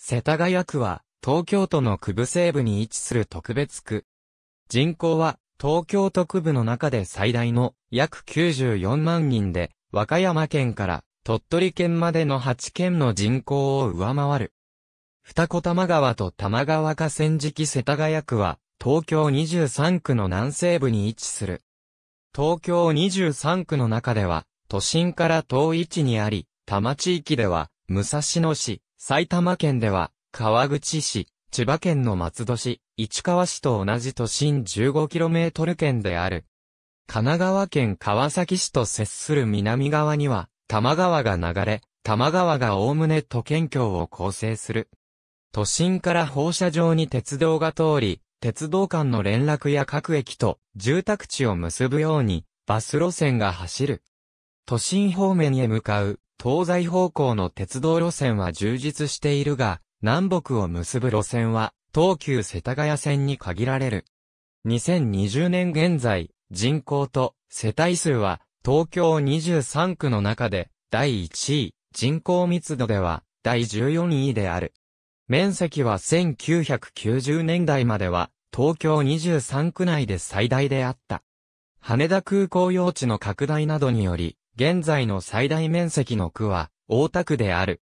世田谷区は、東京都の区部西部に位置する特別区。人口は、東京都区部の中で最大の約94万人で、和歌山県から鳥取県までの8県の人口を上回る。二子玉川と玉川河川敷世田谷区は、東京23区の南西部に位置する。東京23区の中では、都心から遠い位置にあり、多摩地域では、武蔵野市、埼玉県では、川口市、千葉県の松戸市、市川市と同じ都心 15km 圏である。神奈川県川崎市と接する南側には、多摩川が流れ、多摩川がおおむね都県境を構成する。都心から放射状に鉄道が通り、鉄道間の連絡や各駅と住宅地を結ぶように、バス路線が走る。都心方面へ向かう東西方向の鉄道路線は充実しているが、南北を結ぶ路線は、東急世田谷線に限られる。2020年現在、人口と世帯数は、東京23区の中で、第1位、人口密度では、第14位である。面積は1990年代までは、東京23区内で最大であった。羽田空港用地の拡大などにより、現在の最大面積の区は、大田区である。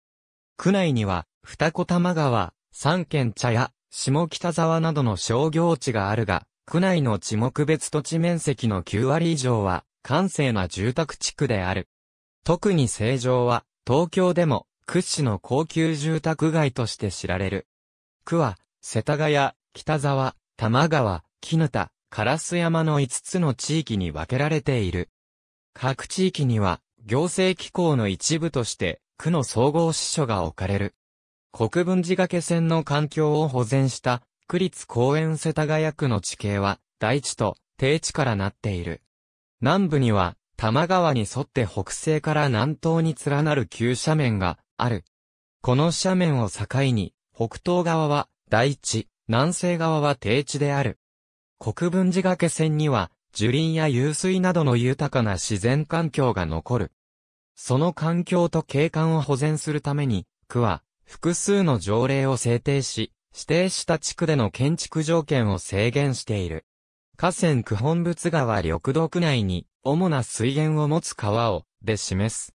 区内には、二子玉川、三軒茶屋、下北沢などの商業地があるが、区内の地目別土地面積の9割以上は、閑静な住宅地区である。特に成城は、東京でも、屈指の高級住宅街として知られる。区は、世田谷、北沢、玉川、絹田、烏山の5つの地域に分けられている。各地域には、行政機構の一部として、区の総合支所が置かれる。国分寺掛線の環境を保全した、区立公園世田谷区の地形は、大地と低地からなっている。南部には、多摩川に沿って北西から南東に連なる急斜面がある。この斜面を境に、北東側は大地、南西側は低地である。国分寺掛線には、樹林や湧水などの豊かな自然環境が残る。その環境と景観を保全するために、区は複数の条例を制定し、指定した地区での建築条件を制限している。河川区本物川緑道区内に主な水源を持つ川をで示す。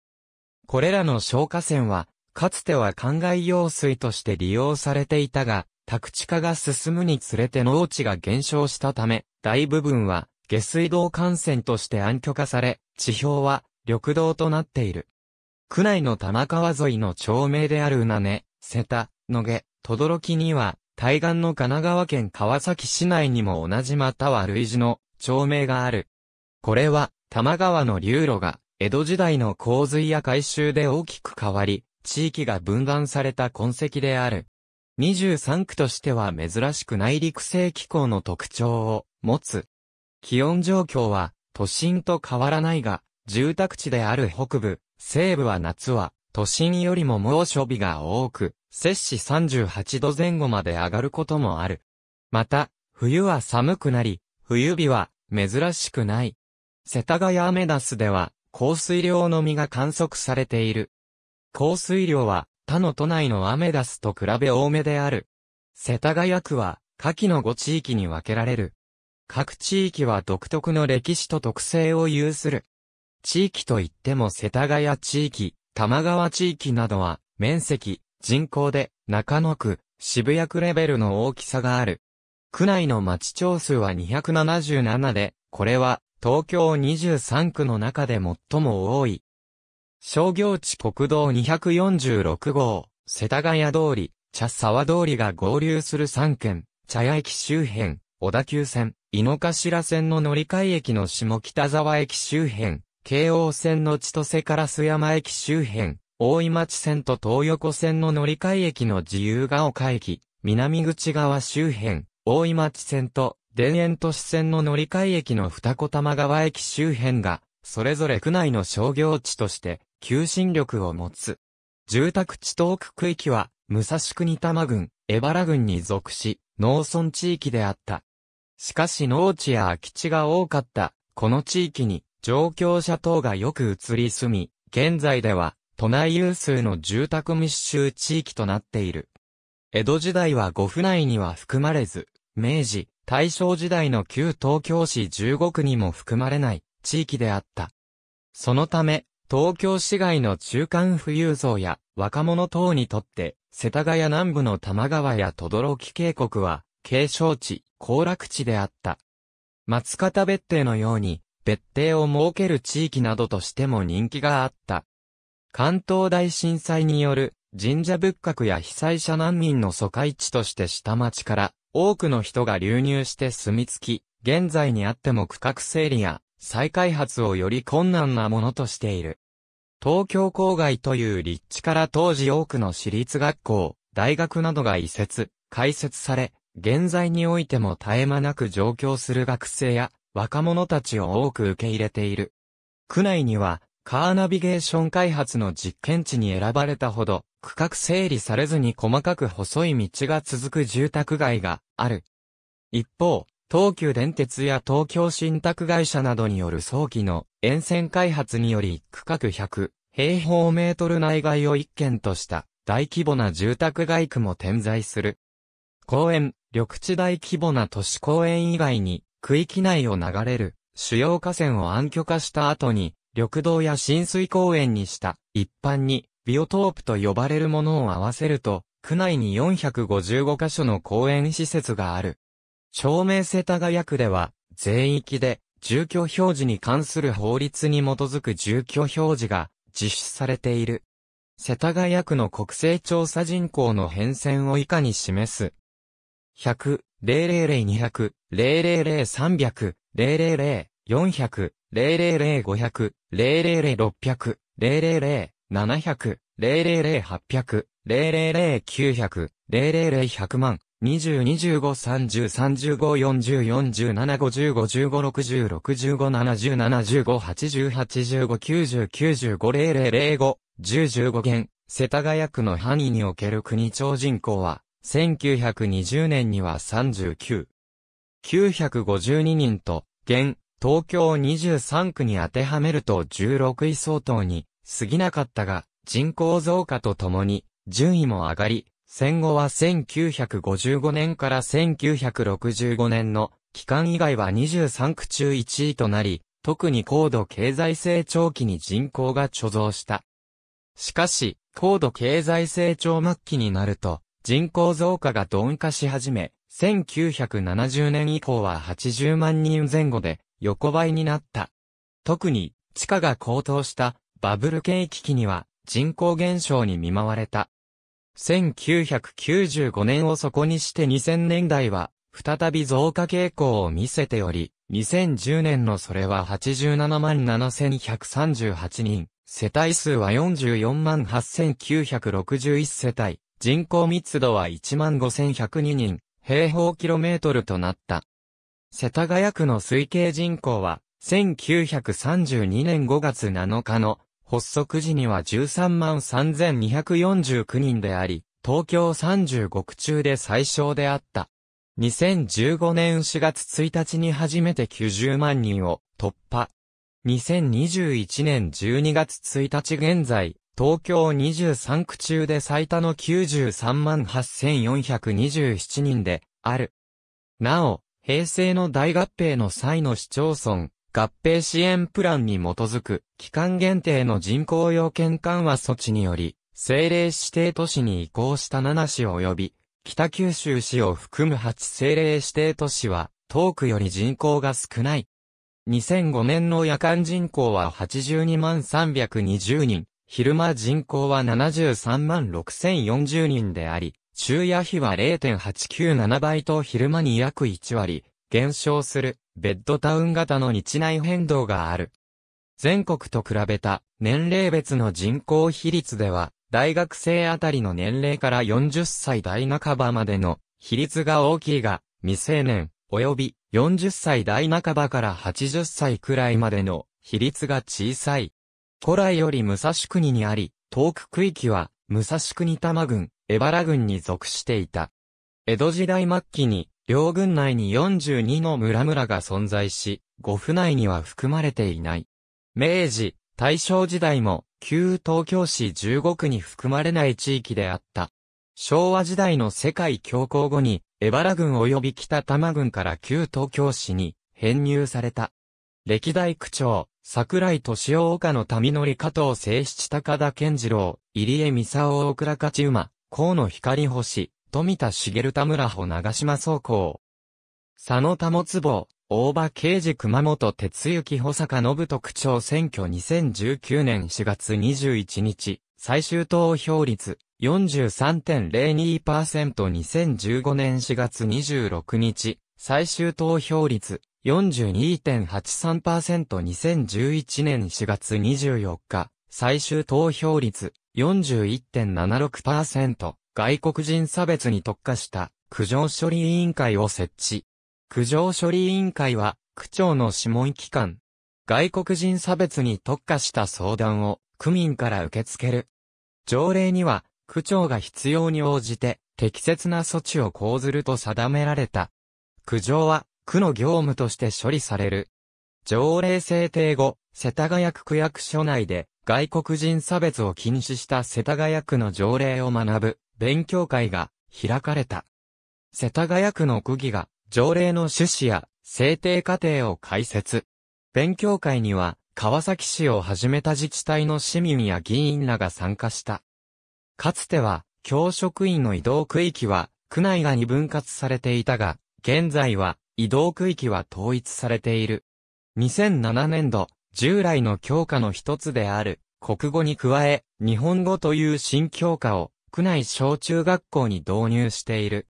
これらの小河川は、かつては灌漑用水として利用されていたが、宅地化が進むにつれて農地が減少したため、大部分は下水道幹線として暗挙化され、地表は緑道となっている。区内の玉川沿いの町名であるうなね、瀬田、野毛、轟には、対岸の神奈川県川崎市内にも同じまたは類似の町名がある。これは、玉川の流路が、江戸時代の洪水や改修で大きく変わり、地域が分断された痕跡である。23区としては珍しく内陸性気候の特徴を持つ気温状況は都心と変わらないが、住宅地である北部、西部は夏は都心よりも猛暑日が多く、摂氏38度前後まで上がることもある。また、冬は寒くなり、冬日は珍しくない。世田谷アメダスでは、降水量のみが観測されている。降水量は、他の都内のアメダスと比べ多めである。世田谷区は、下記の5地域に分けられる。各地域は独特の歴史と特性を有する。地域といっても世田谷地域、玉川地域などは、面積、人口で、中野区、渋谷区レベルの大きさがある。区内の町町数は277で、これは、東京23区の中で最も多い。商業地国道246号、世田谷通り、茶沢通りが合流する3県、茶屋駅周辺、小田急線、井の頭線の乗り換え駅の下北沢駅周辺、京王線の千歳から須山駅周辺、大井町線と東横線の乗り換え駅の自由が丘駅、南口側周辺、大井町線と田園都市線の乗り換え駅の二子玉川駅周辺が、それぞれ区内の商業地として、求心力を持つ。住宅地東区区域は、武蔵国玉郡、江原郡に属し、農村地域であった。しかし農地や空き地が多かった、この地域に上京者等がよく移り住み、現在では都内有数の住宅密集地域となっている。江戸時代は五府内には含まれず、明治、大正時代の旧東京市15区にも含まれない地域であった。そのため、東京市外の中間富裕層や若者等にとって、世田谷南部の玉川や轟渓谷は、景勝地、行楽地であった。松方別邸のように、別邸を設ける地域などとしても人気があった。関東大震災による神社仏閣や被災者難民の疎開地として下町から多くの人が流入して住み着き、現在にあっても区画整理や再開発をより困難なものとしている。東京郊外という立地から当時多くの私立学校、大学などが移設、開設され、現在においても絶え間なく上京する学生や若者たちを多く受け入れている。区内には、カーナビゲーション開発の実験地に選ばれたほど、区画整理されずに細かく細い道が続く住宅街がある。一方、東急電鉄や東京信託会社などによる早期の沿線開発により区画100平方メートル内外を一軒とした大規模な住宅街区も点在する。公園、緑地大規模な都市公園以外に、区域内を流れる主要河川を暗渠化した後に、緑道や浸水公園にした、一般に、ビオトープと呼ばれるものを合わせると、区内に455カ所の公園施設がある。照明世田谷区では、全域で、住居表示に関する法律に基づく住居表示が実施されている。世田谷区の国勢調査人口の変遷を以下に示す100、000、200、000、300、000、400、000、500、000、600、000、700、000、800、000、900、000、100万、2 0 2 5 3 0 3 5 4 0 4 7 5 0 5 6 0 6 0 7 0 7 5 8 0 8 5 9 0 9 5 0 0 0 5 1 0 1 5元、世田谷区の範囲における国町人口は、1920年には39、952人と、現、東京23区に当てはめると16位相当に過ぎなかったが、人口増加とともに順位も上がり、戦後は1955年から1965年の期間以外は23区中1位となり、特に高度経済成長期に人口が貯蔵した。しかし、高度経済成長末期になると、人口増加が鈍化し始め、1970年以降は80万人前後で横ばいになった。特に地価が高騰したバブル景気期には人口減少に見舞われた。1995年を底にして2000年代は再び増加傾向を見せており、2010年のそれは87万7138人、世帯数は44万8961世帯、人口密度は15,102人、平方キロメートルとなった。世田谷区の推計人口は、1932年5月7日の発足時には13万3249人であり、東京35区中で最小であった。2015年4月1日に初めて90万人を突破。2021年12月1日現在、東京23区中で最多の93万8427人である。なお、平成の大合併の際の市町村、合併支援プランに基づく期間限定の人口要件緩和措置により、政令指定都市に移行した7市及び、北九州市を含む8政令指定都市は、遠くより人口が少ない。2005年の夜間人口は82万320人。昼間人口は73万6040人であり、昼夜比は0.897倍と昼間に約1割、減少する、ベッドタウン型の日内変動がある。全国と比べた年齢別の人口比率では、大学生あたりの年齢から40歳代半ばまでの比率が大きいが、未成年、及び40歳代半ばから80歳くらいまでの比率が小さい。古来より武蔵国にあり、遠く区域は、武蔵国玉郡、江原郡に属していた。江戸時代末期に、両郡内に42の村々が存在し、五府内には含まれていない。明治、大正時代も、旧東京市15区に含まれない地域であった。昭和時代の世界恐慌後に、江原郡及び北多摩郡から旧東京市に編入された。歴代区長、桜井敏夫岡野民則加藤清七高田健次郎、入江三沢大倉勝馬、河野光星、富田茂田村穂長島総工。佐野保坪、大場刑事熊本哲之保坂信特長選挙2019年4月21日、最終投票率 43.02%2015 年4月26日、最終投票率 42.83%2011 年4月24日、最終投票率41.76%、外国人差別に特化した苦情処理委員会を設置。苦情処理委員会は、区長の諮問機関。外国人差別に特化した相談を区民から受け付ける。条例には、区長が必要に応じて適切な措置を講ずると定められた。苦情は区の業務として処理される。条例制定後、世田谷区区役所内で外国人差別を禁止した世田谷区の条例を学ぶ勉強会が開かれた。世田谷区の区議が条例の趣旨や制定過程を解説。勉強会には川崎市を始めた自治体の市民や議員らが参加した。かつては教職員の移動区域は区内が二分割されていたが、現在は移動区域は統一されている。2007年度、従来の教科の一つである、国語に加え、日本語という新教科を、区内小中学校に導入している。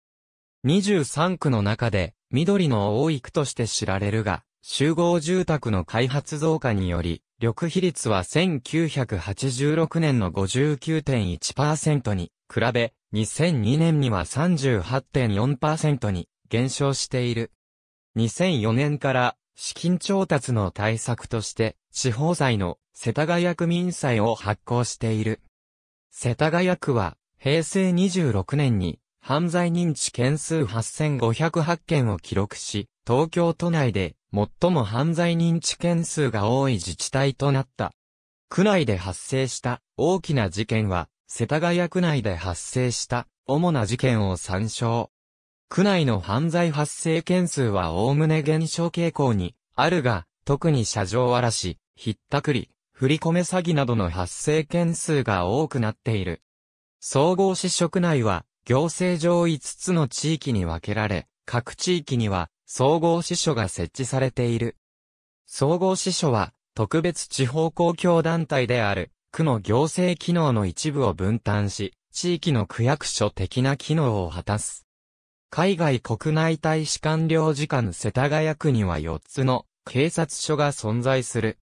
23区の中で、緑の多い区として知られるが、集合住宅の開発増加により、緑比率は1986年の59.1%に比べ、2002年には38.4%に減少している。2004年から資金調達の対策として、地方債の世田谷区民債を発行している。世田谷区は、平成26年に、犯罪認知件数8508件を記録し、東京都内で最も犯罪認知件数が多い自治体となった。区内で発生した大きな事件は、世田谷区内で発生した主な事件を参照。区内の犯罪発生件数はおおむね減少傾向にあるが、特に車上荒らし、ひったくり、振り込め詐欺などの発生件数が多くなっている。総合市職内は、行政上5つの地域に分けられ、各地域には、総合支所が設置されている。総合支所は、特別地方公共団体である、区の行政機能の一部を分担し、地域の区役所的な機能を果たす。海外国内大使館領事館世田谷区には4つの警察署が存在する。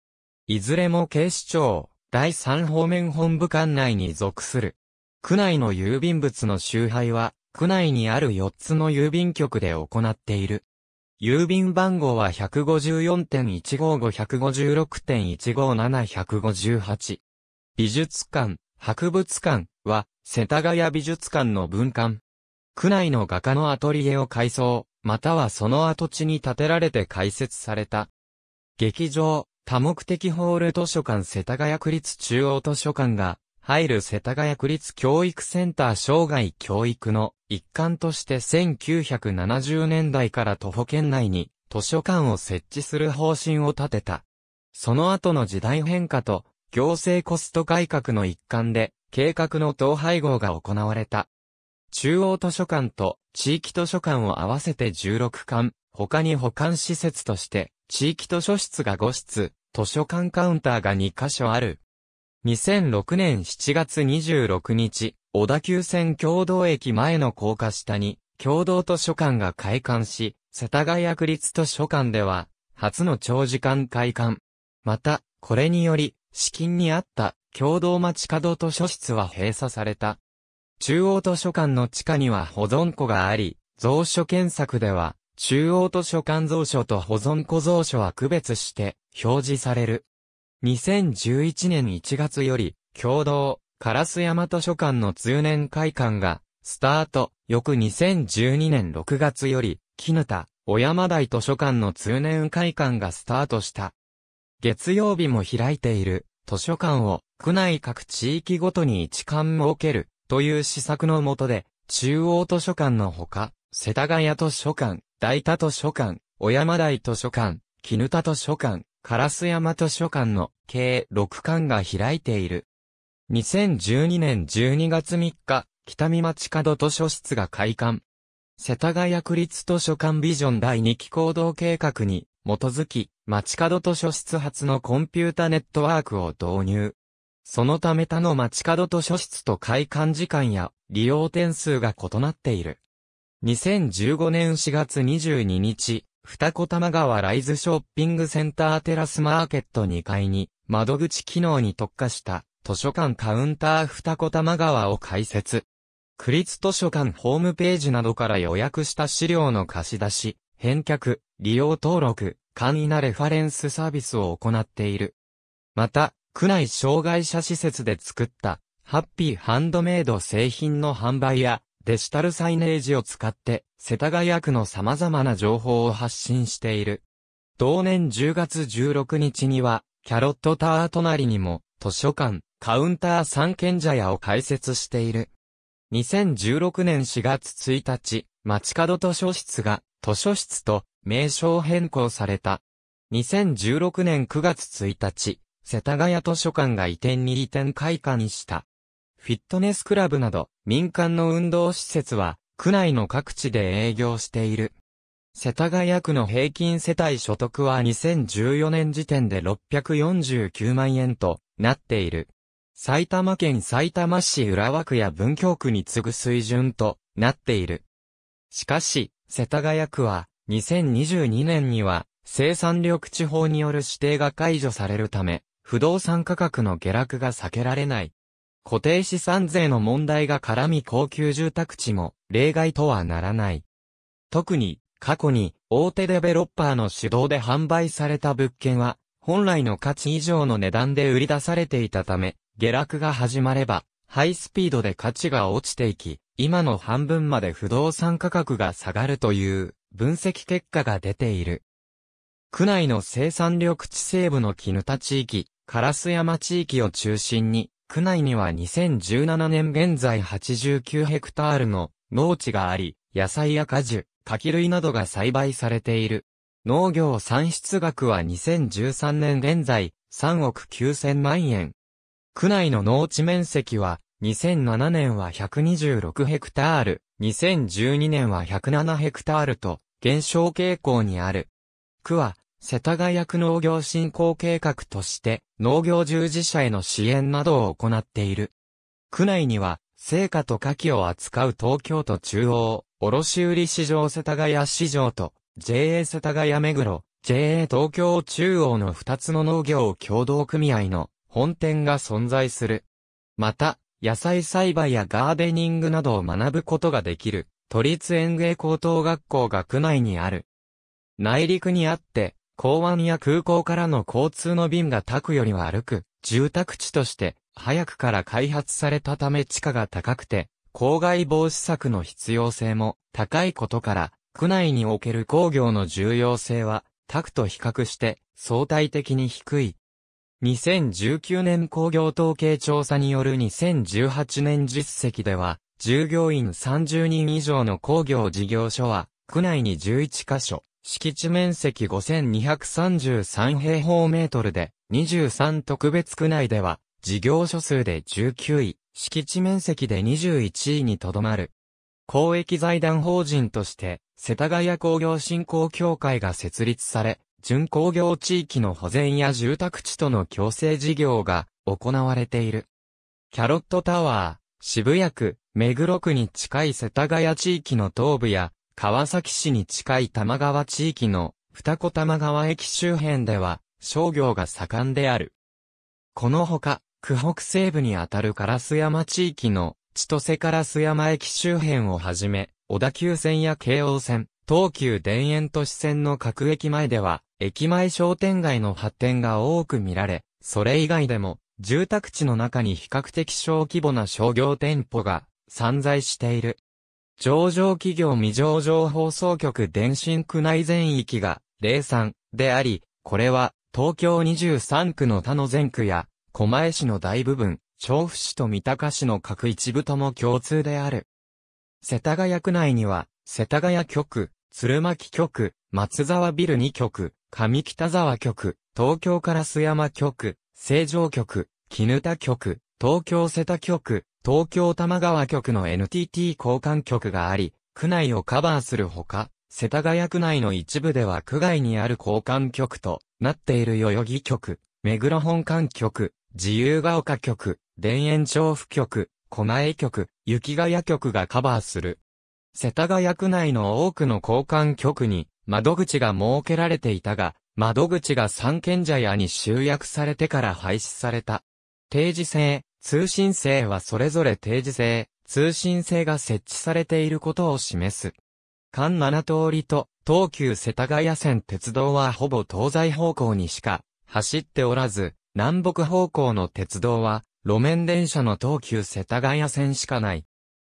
いずれも警視庁、第三方面本部管内に属する。区内の郵便物の集配は、区内にある4つの郵便局で行っている。郵便番号は154.155156.157158。美術館、博物館は、世田谷美術館の分館、区内の画家のアトリエを改装、またはその跡地に建てられて開設された。劇場、多目的ホール図書館世田谷区立中央図書館が、入る世田谷区立教育センター障害教育の一環として1970年代から徒歩圏内に図書館を設置する方針を立てた。その後の時代変化と行政コスト改革の一環で計画の統廃合が行われた。中央図書館と地域図書館を合わせて16館、他に保管施設として、地域図書室が5室、図書館カウンターが2カ所ある。2006年7月26日、小田急線共同駅前の高架下に、共同図書館が開館し、世田谷区立図書館では、初の長時間開館。また、これにより、資金にあった、共同街角図書室は閉鎖された。中央図書館の地下には保存庫があり、蔵書検索では、中央図書館蔵書と保存庫蔵書は区別して表示される。2011年1月より、共同、カラス山図書館の通年会館が、スタート、翌2012年6月より、絹田、小山台図書館の通年会館がスタートした。月曜日も開いている、図書館を、区内各地域ごとに一館設ける、という施策のもとで、中央図書館のほか、世田谷図書館、大田図書館、小山台図書館、絹田図書館、烏山図書館の計6館が開いている。2012年12月3日、北見町角図書室が開館。世田谷区立図書館ビジョン第2期行動計画に基づき、町角図書室発のコンピュータネットワークを導入。そのため他の街角図書室と開館時間や利用点数が異なっている。2015年4月22日、二子玉川ライズショッピングセンターテラスマーケット2階に窓口機能に特化した図書館カウンター二子玉川を開設。区立図書館ホームページなどから予約した資料の貸し出し、返却、利用登録、簡易なレファレンスサービスを行っている。また、区内障害者施設で作った、ハッピーハンドメイド製品の販売や、デジタルサイネージを使って、世田谷区の様々な情報を発信している。同年10月16日には、キャロットタワー隣にも、図書館、カウンター三軒茶屋を開設している。2016年4月1日、街角図書室が、図書室と名称変更された。2016年9月1日、世田谷図書館が移転に移転開花にした。フィットネスクラブなど民間の運動施設は区内の各地で営業している。世田谷区の平均世帯所得は2014年時点で649万円となっている。埼玉県埼玉市浦和区や文京区に次ぐ水準となっている。しかし、世田谷区は2022年には生産力地方による指定が解除されるため、不動産価格の下落が避けられない。固定資産税の問題が絡み高級住宅地も例外とはならない。特に過去に大手デベロッパーの主導で販売された物件は本来の価値以上の値段で売り出されていたため下落が始まればハイスピードで価値が落ちていき今の半分まで不動産価格が下がるという分析結果が出ている。区内の生産緑地西部の絹田地域、カラス山地域を中心に、区内には2017年現在89ヘクタールの農地があり、野菜や果樹、柿類などが栽培されている。農業産出額は2013年現在3億9000万円。区内の農地面積は2007年は126ヘクタール、2012年は107ヘクタールと減少傾向にある。区は世田谷区農業振興計画として農業従事者への支援などを行っている。区内には、成果と牡蠣を扱う東京都中央、卸売市場世田谷市場と JA 世田谷目黒、JA 東京中央の2つの農業共同組合の本店が存在する。また、野菜栽培やガーデニングなどを学ぶことができる、都立園芸高等学校が区内にある。内陸にあって、港湾や空港からの交通の便が宅よりは歩く、住宅地として、早くから開発されたため地価が高くて、公害防止策の必要性も高いことから、区内における工業の重要性は、宅と比較して相対的に低い。2019年工業統計調査による2018年実績では、従業員30人以上の工業事業所は、区内に11カ所、敷地面積5233平方メートルで、23特別区内では、事業所数で19位、敷地面積で21位にとどまる。公益財団法人として、世田谷工業振興協会が設立され、準工業地域の保全や住宅地との共生事業が行われている。キャロットタワー、渋谷区、目黒区に近い世田谷地域の東部や、川崎市に近い玉川地域の二子玉川駅周辺では商業が盛んである。このほか、区北西部にあたる烏山地域の千歳烏山駅周辺をはじめ、小田急線や京王線、東急田園都市線の各駅前では、駅前商店街の発展が多く見られ、それ以外でも、住宅地の中に比較的小規模な商業店舗が散在している。上場企業未上場放送局電信区内全域が、03であり、これは、東京23区の他の全区や、狛江市の大部分、調布市と三鷹市の各一部とも共通である。世田谷区内には、世田谷局、鶴巻局、松沢ビル2局、上北沢局、東京烏山局、成城局、絹田局、東京瀬田局、東京多摩川局の NTT 交換局があり、区内をカバーするほか、世田谷区内の一部では区外にある交換局となっている代々木局、目黒本館局、自由が丘局、田園調布局、狛江局、雪ヶ谷局がカバーする。世田谷区内の多くの交換局に窓口が設けられていたが、窓口が三軒茶屋に集約されてから廃止された。定時制、通信制はそれぞれ定時制、通信制が設置されていることを示す。関7通りと東急世田谷線鉄道はほぼ東西方向にしか走っておらず、南北方向の鉄道は路面電車の東急世田谷線しかない。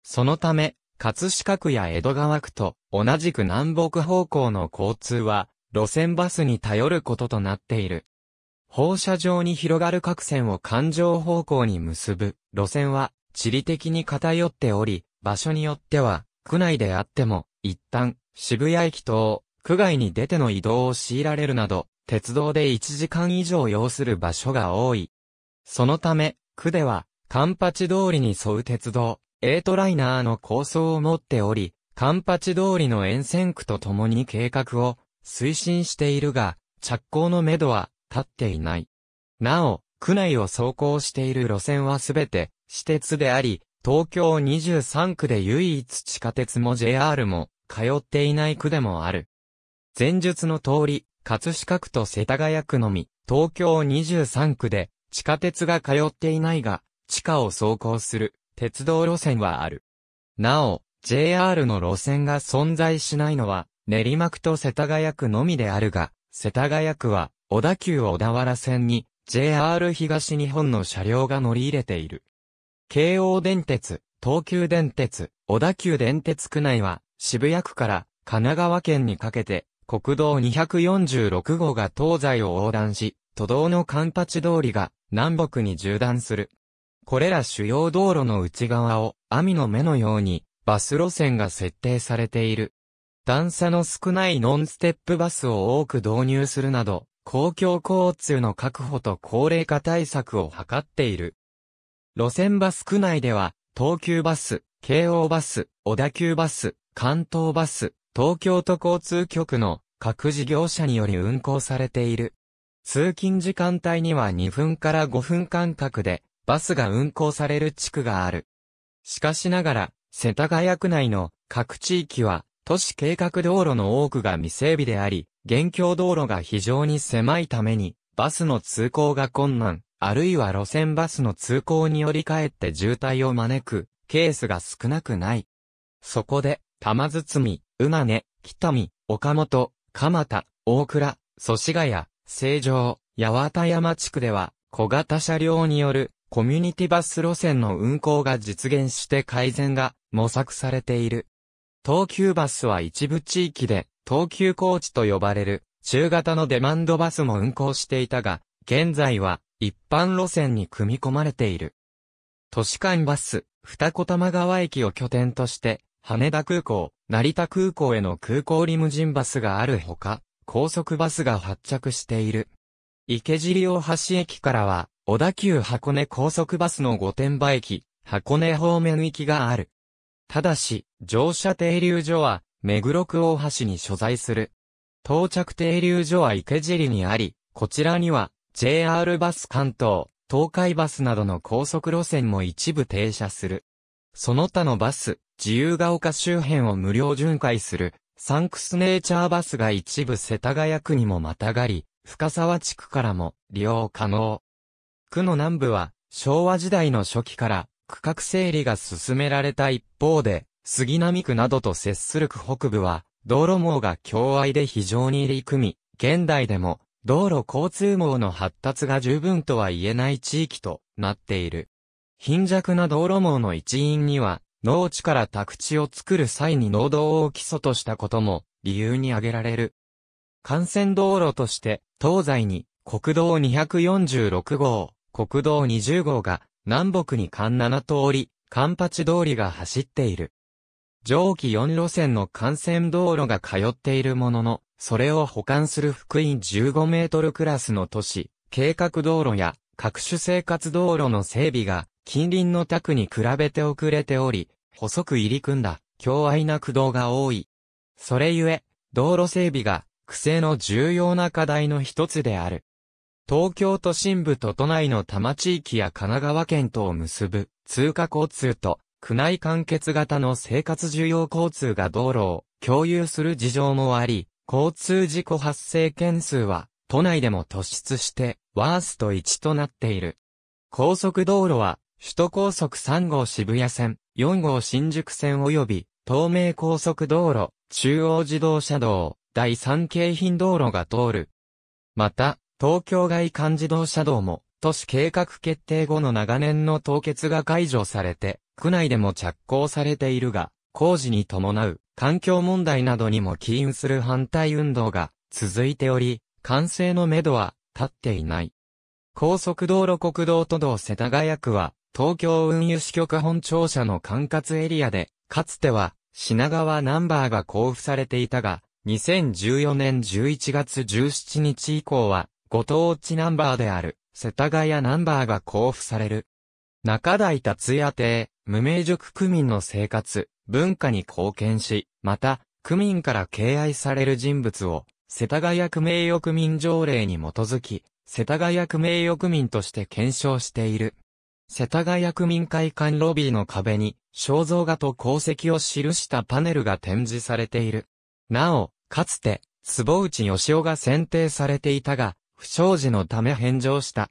そのため、葛飾区や江戸川区と同じく南北方向の交通は路線バスに頼ることとなっている。放射状に広がる各線を環状方向に結ぶ路線は地理的に偏っており、場所によっては、区内であっても、一旦、渋谷駅等、区外に出ての移動を強いられるなど、鉄道で1時間以上要する場所が多い。そのため、区では、カンパチ通りに沿う鉄道、8トライナーの構想を持っており、カンパチ通りの沿線区と共に計画を推進しているが、着工のめどは立っていない。なお、区内を走行している路線はすべて私鉄であり、東京23区で唯一地下鉄も JR も通っていない区でもある。前述の通り、葛飾区と世田谷区のみ、東京23区で地下鉄が通っていないが、地下を走行する鉄道路線はある。なお、JR の路線が存在しないのは、練馬区と世田谷区のみであるが、世田谷区は小田急小田原線に JR 東日本の車両が乗り入れている。京王電鉄、東急電鉄、小田急電鉄区内は渋谷区から神奈川県にかけて国道246号が東西を横断し、都道の環八通りが南北に縦断する。これら主要道路の内側を網の目のようにバス路線が設定されている。段差の少ないノンステップバスを多く導入するなど、公共交通の確保と高齢化対策を図っている。路線バス区内では、東急バス、京王バス、小田急バス、関東バス、東京都交通局の各事業者により運行されている。通勤時間帯には2分から5分間隔でバスが運行される地区がある。しかしながら、世田谷区内の各地域は都市計画道路の多くが未整備であり、現況道路が非常に狭いために、バスの通行が困難、あるいは路線バスの通行により返って渋滞を招く、ケースが少なくない。そこで、玉包、馬な北見、岡本、蒲田、大倉、祖師ヶ谷、成城、八幡山地区では、小型車両によるコミュニティバス路線の運行が実現して改善が模索されている。東急バスは一部地域で、東急コーチと呼ばれる、中型のデマンドバスも運行していたが、現在は、一般路線に組み込まれている。都市間バス、二子玉川駅を拠点として、羽田空港、成田空港への空港リムジンバスがあるほか、高速バスが発着している。池尻大橋駅からは、小田急箱根高速バスの御殿場駅、箱根方面行きがある。ただし、乗車停留所は、目黒区大橋に所在する。到着停留所は池尻にあり、こちらには、JR バス関東、東海バスなどの高速路線も一部停車する。その他のバス、自由が丘周辺を無料巡回する、サンクスネーチャーバスが一部世田谷区にもまたがり、深沢地区からも利用可能。区の南部は、昭和時代の初期から区画整理が進められた一方で、杉並区などと接する区北部は、道路網が狭愛で非常に入り組み、現代でも、道路交通網の発達が十分とは言えない地域となっている。貧弱な道路網の一因には、農地から宅地を作る際に農道を基礎としたことも理由に挙げられる。幹線道路として、東西に国道246号、国道20号が南北に関7通り、関八通りが走っている。上記4路線の幹線道路が通っているものの、それを保管する福井15メートルクラスの都市、計画道路や各種生活道路の整備が近隣の宅に比べて遅れており、細く入り組んだ強愛な駆動が多い。それゆえ、道路整備が癖の重要な課題の一つである。東京都心部と都内の多摩地域や神奈川県とを結ぶ通過交通と区内完結型の生活需要交通が道路を共有する事情もあり、交通事故発生件数は都内でも突出してワースト1となっている。高速道路は首都高速3号渋谷線、4号新宿線及び東名高速道路、中央自動車道、第3京浜道路が通る。また、東京外環自動車道も都市計画決定後の長年の凍結が解除されて、区内でも着工されているが、工事に伴う環境問題などにも起因する反対運動が続いており、完成のめどは立っていない。高速道路国道都道世田谷区は、東京運輸支局本庁舎の管轄エリアで、かつては品川ナンバーが交付されていたが、2014年11月17日以降は、ご当地ナンバーである、世田谷ナンバーが交付される。中台達也邸、無名塾区民の生活、文化に貢献し、また、区民から敬愛される人物を、世田谷区名誉区民条例に基づき、世田谷区名誉区民として検証している。世田谷区民会館ロビーの壁に、肖像画と功績を記したパネルが展示されている。なお、かつて、坪内義雄が選定されていたが、不祥事のため返上した。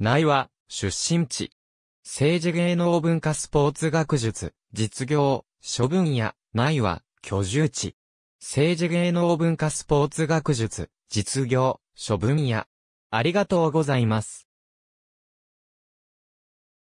内は、出身地、政治芸能文化スポーツ学術、実業、諸分野、ないは、居住地。政治芸能文化スポーツ学術、実業、諸分野。ありがとうございます。